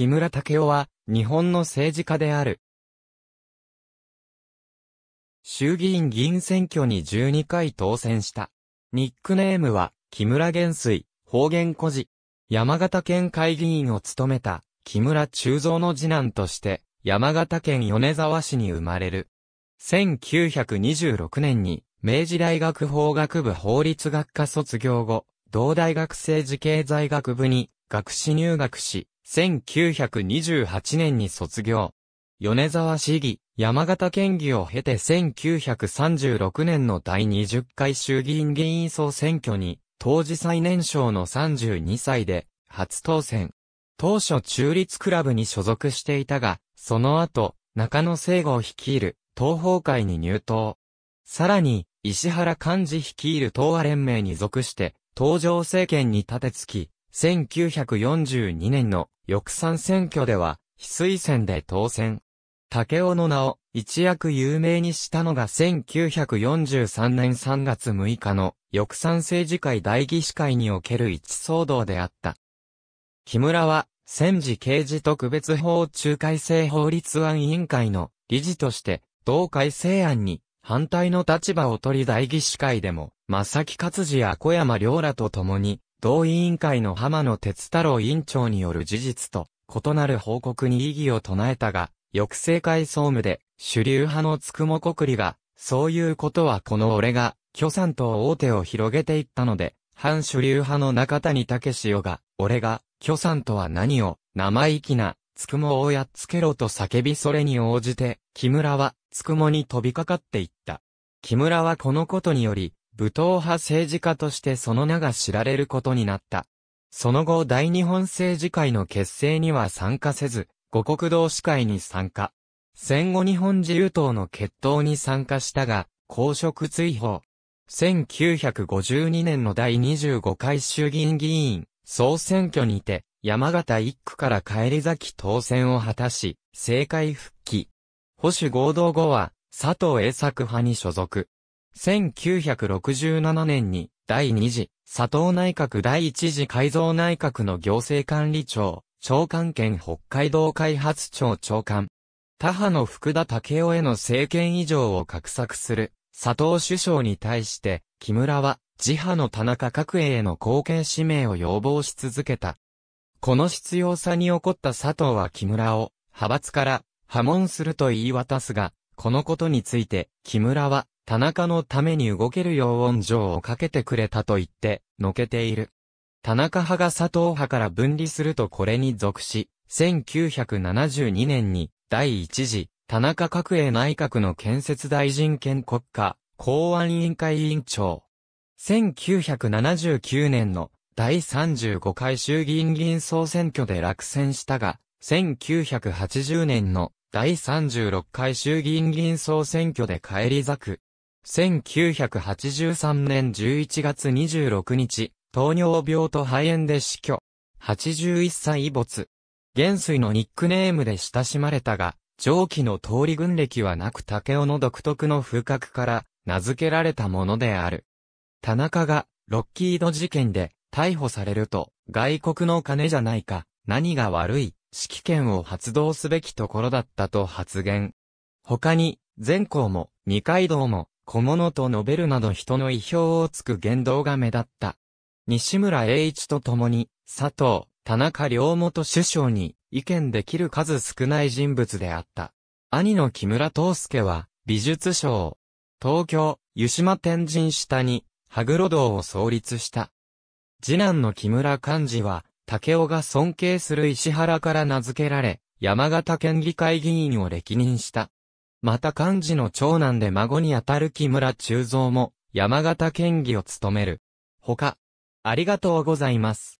木村武夫は、日本の政治家である。衆議院議員選挙に12回当選した。ニックネームは、木村元帥、方言孤児。山形県会議員を務めた、木村中蔵の次男として、山形県米沢市に生まれる。1926年に、明治大学法学部法律学科卒業後、同大学政治経済学部に学士入学し、1928年に卒業。米沢市議、山形県議を経て1936年の第20回衆議院議員総選挙に、当時最年少の32歳で、初当選。当初中立クラブに所属していたが、その後、中野聖吾を率いる、東方会に入党。さらに、石原幹事率いる東亜連盟に属して、東条政権に立てつき、1942年の翌参選挙では、翡翠選で当選。竹尾の名を一躍有名にしたのが1943年3月6日の翌参政治会大議士会における一騒動であった。木村は、戦時刑事特別法中改正法律案委員会の理事として、同改正案に反対の立場を取り大議士会でも、正木勝治や小山良らと共に、同委員会の浜野哲太郎委員長による事実と異なる報告に異議を唱えたが、抑制会総務で主流派のつくも国利が、そういうことはこの俺が、巨産党大手を広げていったので、反主流派の中谷武史よが、俺が、巨産とは何を、生意気な、つくもをやっつけろと叫びそれに応じて、木村は、つくもに飛びかかっていった。木村はこのことにより、武闘派政治家としてその名が知られることになった。その後大日本政治会の結成には参加せず、五国同志会に参加。戦後日本自由党の決闘に参加したが、公職追放。1952年の第25回衆議院議員、総選挙にて、山形一区から帰り咲き当選を果たし、政界復帰。保守合同後は、佐藤栄作派に所属。1967年に第2次佐藤内閣第1次改造内閣の行政管理庁、長官兼北海道開発庁長官。他派の福田武雄への政権以上を画策する佐藤首相に対して、木村は自派の田中角栄への貢献使命を要望し続けた。この必要さに怒った佐藤は木村を派閥から破門すると言い渡すが、このことについて木村は田中のために動けるよう温をかけてくれたと言って、のけている。田中派が佐藤派から分離するとこれに属し、1972年に第一次田中角栄内閣の建設大臣兼国家公安委員会委員長。1979年の第35回衆議院議員総選挙で落選したが、1980年の第36回衆議院議員総選挙で返り咲く。1983年11月26日、糖尿病と肺炎で死去。81歳没。元帥のニックネームで親しまれたが、上記の通り軍歴はなく竹尾の独特の風格から名付けられたものである。田中がロッキード事件で逮捕されると外国の金じゃないか、何が悪い、指揮権を発動すべきところだったと発言。他に、全校も二階堂も小物と述べるなど人の意表をつく言動が目立った。西村栄一と共に、佐藤、田中両元首相に意見できる数少ない人物であった。兄の木村東介は、美術賞、東京、湯島天神下に、羽黒堂を創立した。次男の木村幹事は、竹雄が尊敬する石原から名付けられ、山形県議会議員を歴任した。また漢字の長男で孫にあたる木村中蔵も、山形県議を務める。他、ありがとうございます。